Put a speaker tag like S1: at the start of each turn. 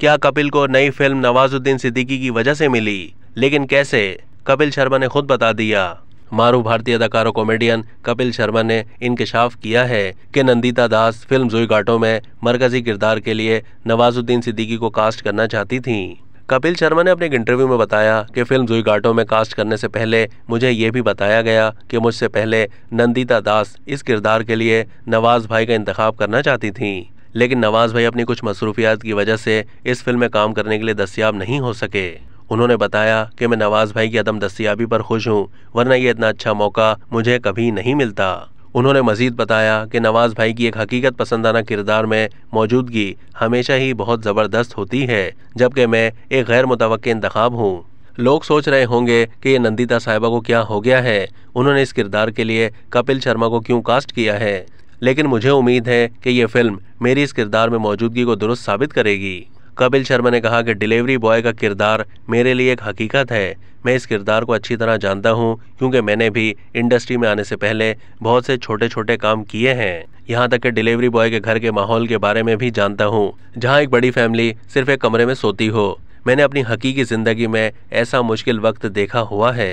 S1: क्या कपिल को नई फिल्म नवाजुद्दीन सिद्दीकी की वजह से मिली लेकिन कैसे कपिल शर्मा ने खुद बता दिया मारू भारतीय अदाकार और कॉमेडियन कपिल शर्मा ने इनकशाफ किया है कि नंदिता दास फिल्म जुईघाटों में मरकजी किरदार के लिए नवाजुद्दीन सिद्दीकी को कास्ट करना चाहती थी कपिल शर्मा ने अपने एक इंटरव्यू में बताया कि फिल्म जुईघाटों में कास्ट करने से पहले मुझे ये भी बताया गया कि मुझसे पहले नंदिता दास इस किरदार के लिए नवाज भाई का इंतखा करना चाहती थी लेकिन नवाज भाई अपनी कुछ मसरूफियात की वजह से इस फिल्म में काम करने के लिए दस्तियाब नहीं हो सके उन्होंने बताया कि मैं नवाज भाई की अदम दस्तियाबी पर खुश हूँ वरना यह इतना अच्छा मौका मुझे कभी नहीं मिलता उन्होंने मजीद बताया कि नवाज भाई की एक हकीकत पसंदाना किरदार में मौजूदगी हमेशा ही बहुत ज़बरदस्त होती है जबकि मैं एक गैर मुतव इंतखब हूँ लोग सोच रहे होंगे कि ये नंदिता साहिबा को क्या हो गया है उन्होंने इस किरदार के लिए कपिल शर्मा को क्यों कास्ट किया है लेकिन मुझे उम्मीद है कि ये फिल्म मेरी इस किरदार में मौजूदगी को दुरुस्त साबित करेगी कपिल शर्मा ने कहा कि डिलीवरी बॉय का किरदार मेरे लिए एक हकीकत है मैं इस किरदार को अच्छी तरह जानता हूं क्योंकि मैंने भी इंडस्ट्री में आने से पहले बहुत से छोटे छोटे काम किए हैं यहाँ तक कि डिलीवरी बॉय के घर के माहौल के बारे में भी जानता हूँ जहाँ एक बड़ी फैमिली सिर्फ एक कमरे में सोती हो मैंने अपनी हकीकी ज़िंदगी में ऐसा मुश्किल वक्त देखा हुआ है